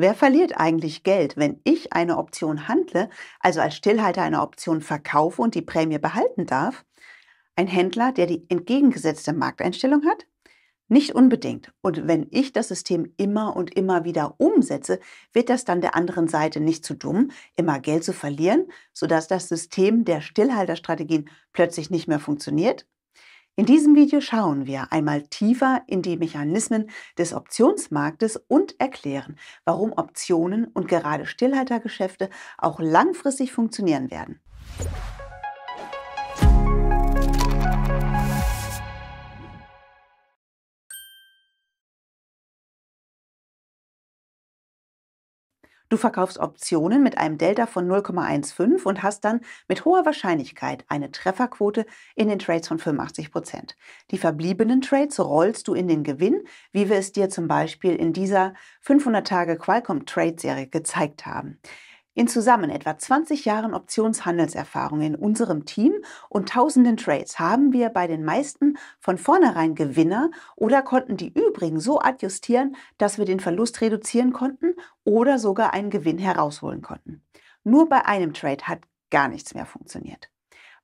Wer verliert eigentlich Geld, wenn ich eine Option handle, also als Stillhalter eine Option verkaufe und die Prämie behalten darf? Ein Händler, der die entgegengesetzte Markteinstellung hat? Nicht unbedingt. Und wenn ich das System immer und immer wieder umsetze, wird das dann der anderen Seite nicht zu dumm, immer Geld zu verlieren, sodass das System der Stillhalterstrategien plötzlich nicht mehr funktioniert? In diesem Video schauen wir einmal tiefer in die Mechanismen des Optionsmarktes und erklären, warum Optionen und gerade Stillhaltergeschäfte auch langfristig funktionieren werden. Du verkaufst Optionen mit einem Delta von 0,15 und hast dann mit hoher Wahrscheinlichkeit eine Trefferquote in den Trades von 85 Prozent. Die verbliebenen Trades rollst du in den Gewinn, wie wir es dir zum Beispiel in dieser 500 Tage Qualcomm Trade Serie gezeigt haben. In zusammen etwa 20 Jahren Optionshandelserfahrung in unserem Team und tausenden Trades haben wir bei den meisten von vornherein Gewinner oder konnten die übrigen so adjustieren, dass wir den Verlust reduzieren konnten oder sogar einen Gewinn herausholen konnten. Nur bei einem Trade hat gar nichts mehr funktioniert.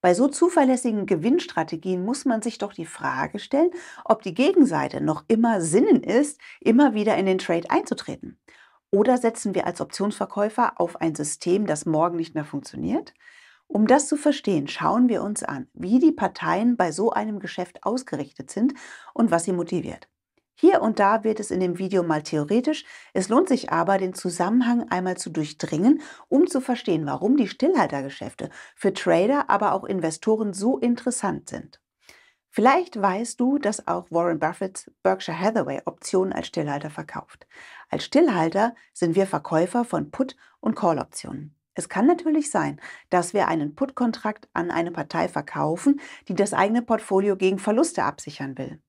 Bei so zuverlässigen Gewinnstrategien muss man sich doch die Frage stellen, ob die Gegenseite noch immer sinnen ist, immer wieder in den Trade einzutreten. Oder setzen wir als Optionsverkäufer auf ein System, das morgen nicht mehr funktioniert? Um das zu verstehen, schauen wir uns an, wie die Parteien bei so einem Geschäft ausgerichtet sind und was sie motiviert. Hier und da wird es in dem Video mal theoretisch, es lohnt sich aber, den Zusammenhang einmal zu durchdringen, um zu verstehen, warum die Stillhaltergeschäfte für Trader, aber auch Investoren so interessant sind. Vielleicht weißt du, dass auch Warren Buffett Berkshire Hathaway Optionen als Stillhalter verkauft. Als Stillhalter sind wir Verkäufer von Put- und Call-Optionen. Es kann natürlich sein, dass wir einen Put-Kontrakt an eine Partei verkaufen, die das eigene Portfolio gegen Verluste absichern will.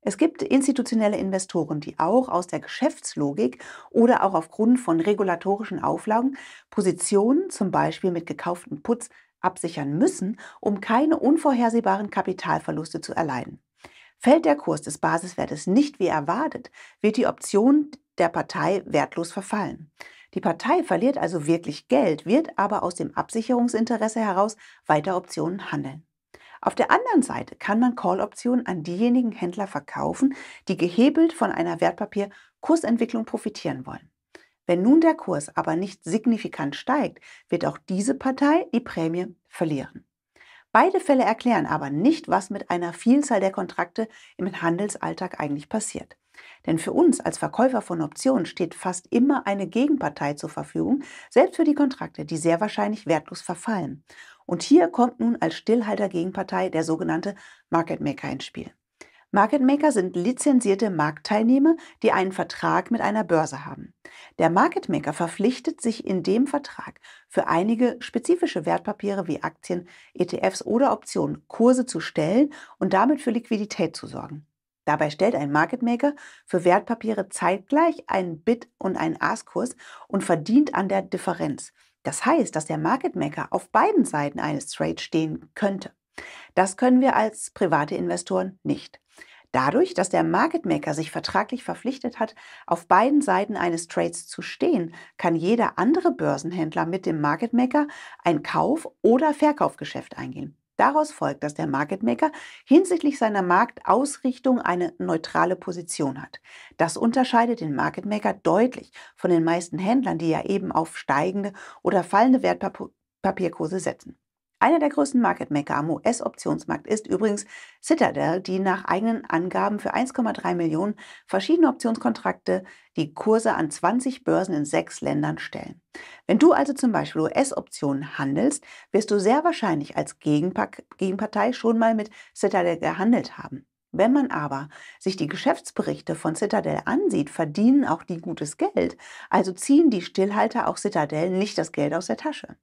Es gibt institutionelle Investoren, die auch aus der Geschäftslogik oder auch aufgrund von regulatorischen Auflagen Positionen, zum Beispiel mit gekauften Puts, absichern müssen, um keine unvorhersehbaren Kapitalverluste zu erleiden. Fällt der Kurs des Basiswertes nicht wie erwartet, wird die Option der Partei wertlos verfallen. Die Partei verliert also wirklich Geld, wird aber aus dem Absicherungsinteresse heraus weiter Optionen handeln. Auf der anderen Seite kann man Call-Optionen an diejenigen Händler verkaufen, die gehebelt von einer Wertpapier-Kursentwicklung profitieren wollen. Wenn nun der Kurs aber nicht signifikant steigt, wird auch diese Partei die Prämie verlieren. Beide Fälle erklären aber nicht, was mit einer Vielzahl der Kontrakte im Handelsalltag eigentlich passiert. Denn für uns als Verkäufer von Optionen steht fast immer eine Gegenpartei zur Verfügung, selbst für die Kontrakte, die sehr wahrscheinlich wertlos verfallen. Und hier kommt nun als Stillhalter Gegenpartei der sogenannte Market Maker ins Spiel. Market Maker sind lizenzierte Marktteilnehmer, die einen Vertrag mit einer Börse haben. Der Market Maker verpflichtet sich in dem Vertrag für einige spezifische Wertpapiere wie Aktien, ETFs oder Optionen Kurse zu stellen und damit für Liquidität zu sorgen. Dabei stellt ein Market Maker für Wertpapiere zeitgleich einen Bid- und einen Ask-Kurs und verdient an der Differenz. Das heißt, dass der Market Maker auf beiden Seiten eines Trades stehen könnte. Das können wir als private Investoren nicht. Dadurch, dass der Market Maker sich vertraglich verpflichtet hat, auf beiden Seiten eines Trades zu stehen, kann jeder andere Börsenhändler mit dem Market Maker ein Kauf- oder Verkaufgeschäft eingehen. Daraus folgt, dass der Market Maker hinsichtlich seiner Marktausrichtung eine neutrale Position hat. Das unterscheidet den Market Maker deutlich von den meisten Händlern, die ja eben auf steigende oder fallende Wertpapierkurse setzen. Einer der größten Market Maker am US-Optionsmarkt ist übrigens Citadel, die nach eigenen Angaben für 1,3 Millionen verschiedene Optionskontrakte die Kurse an 20 Börsen in sechs Ländern stellen. Wenn du also zum Beispiel US-Optionen handelst, wirst du sehr wahrscheinlich als Gegenpartei schon mal mit Citadel gehandelt haben. Wenn man aber sich die Geschäftsberichte von Citadel ansieht, verdienen auch die gutes Geld, also ziehen die Stillhalter auch Citadel nicht das Geld aus der Tasche.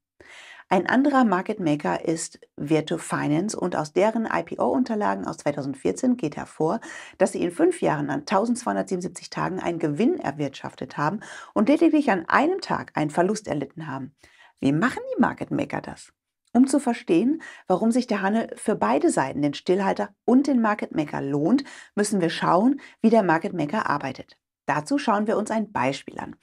Ein anderer Market Maker ist Virtu Finance und aus deren IPO-Unterlagen aus 2014 geht hervor, dass sie in fünf Jahren an 1277 Tagen einen Gewinn erwirtschaftet haben und lediglich an einem Tag einen Verlust erlitten haben. Wie machen die Market Maker das? Um zu verstehen, warum sich der Handel für beide Seiten, den Stillhalter und den Market Maker, lohnt, müssen wir schauen, wie der Market Maker arbeitet. Dazu schauen wir uns ein Beispiel an.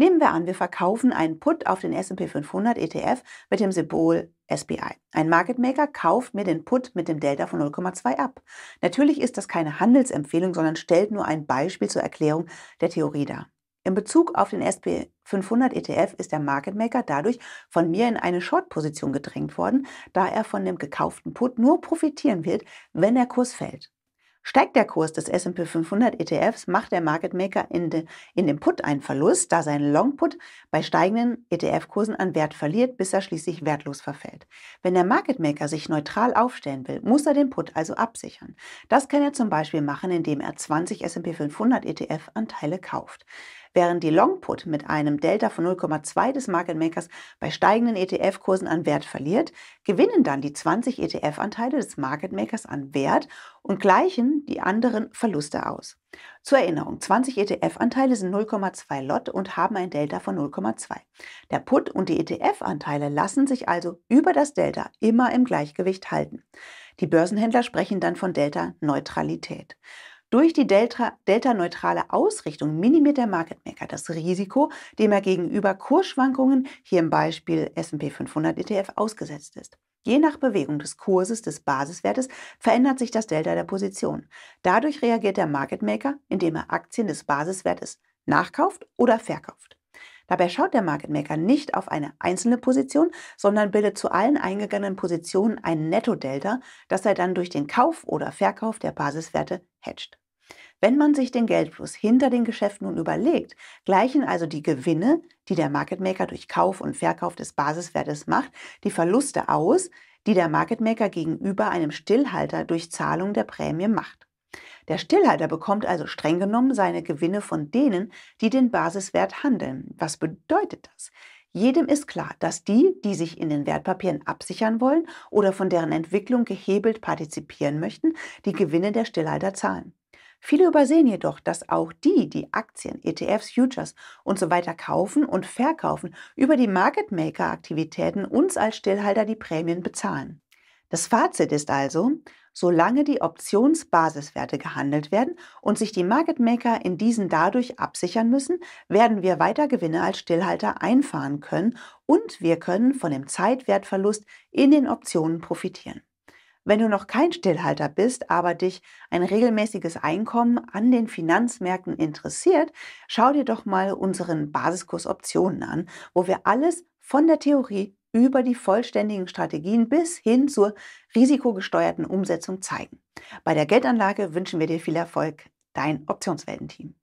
Nehmen wir an, wir verkaufen einen Put auf den S&P 500 ETF mit dem Symbol SPI. Ein Market Maker kauft mir den Put mit dem Delta von 0,2 ab. Natürlich ist das keine Handelsempfehlung, sondern stellt nur ein Beispiel zur Erklärung der Theorie dar. In Bezug auf den SP 500 ETF ist der Market Maker dadurch von mir in eine Short-Position gedrängt worden, da er von dem gekauften Put nur profitieren wird, wenn der Kurs fällt. Steigt der Kurs des S&P 500 ETFs, macht der Market Maker in, de, in dem Put einen Verlust, da sein Long Put bei steigenden ETF-Kursen an Wert verliert, bis er schließlich wertlos verfällt. Wenn der Market Maker sich neutral aufstellen will, muss er den Put also absichern. Das kann er zum Beispiel machen, indem er 20 S&P 500 ETF-Anteile kauft während die Long-Put mit einem Delta von 0,2 des Market Makers bei steigenden ETF-Kursen an Wert verliert, gewinnen dann die 20 ETF-Anteile des Market Makers an Wert und gleichen die anderen Verluste aus. Zur Erinnerung, 20 ETF-Anteile sind 0,2 Lot und haben ein Delta von 0,2. Der Put und die ETF-Anteile lassen sich also über das Delta immer im Gleichgewicht halten. Die Börsenhändler sprechen dann von Delta-Neutralität. Durch die delta-neutrale Ausrichtung minimiert der Market Maker das Risiko, dem er gegenüber Kursschwankungen, hier im Beispiel S&P 500 ETF, ausgesetzt ist. Je nach Bewegung des Kurses des Basiswertes verändert sich das Delta der Position. Dadurch reagiert der Market Maker, indem er Aktien des Basiswertes nachkauft oder verkauft. Dabei schaut der Market Maker nicht auf eine einzelne Position, sondern bildet zu allen eingegangenen Positionen ein Netto-Delta, das er dann durch den Kauf oder Verkauf der Basiswerte hedgt. Wenn man sich den Geldfluss hinter den Geschäften nun überlegt, gleichen also die Gewinne, die der Market Maker durch Kauf und Verkauf des Basiswertes macht, die Verluste aus, die der Market Maker gegenüber einem Stillhalter durch Zahlung der Prämie macht. Der Stillhalter bekommt also streng genommen seine Gewinne von denen, die den Basiswert handeln. Was bedeutet das? Jedem ist klar, dass die, die sich in den Wertpapieren absichern wollen oder von deren Entwicklung gehebelt partizipieren möchten, die Gewinne der Stillhalter zahlen. Viele übersehen jedoch, dass auch die, die Aktien, ETFs, Futures und so weiter kaufen und verkaufen, über die Market Maker Aktivitäten uns als Stillhalter die Prämien bezahlen. Das Fazit ist also, solange die Optionsbasiswerte gehandelt werden und sich die Market Maker in diesen dadurch absichern müssen, werden wir weiter Gewinne als Stillhalter einfahren können und wir können von dem Zeitwertverlust in den Optionen profitieren. Wenn du noch kein Stillhalter bist, aber dich ein regelmäßiges Einkommen an den Finanzmärkten interessiert, schau dir doch mal unseren Basiskurs Optionen an, wo wir alles von der Theorie über die vollständigen Strategien bis hin zur risikogesteuerten Umsetzung zeigen. Bei der Geldanlage wünschen wir dir viel Erfolg, dein Optionswelten-Team.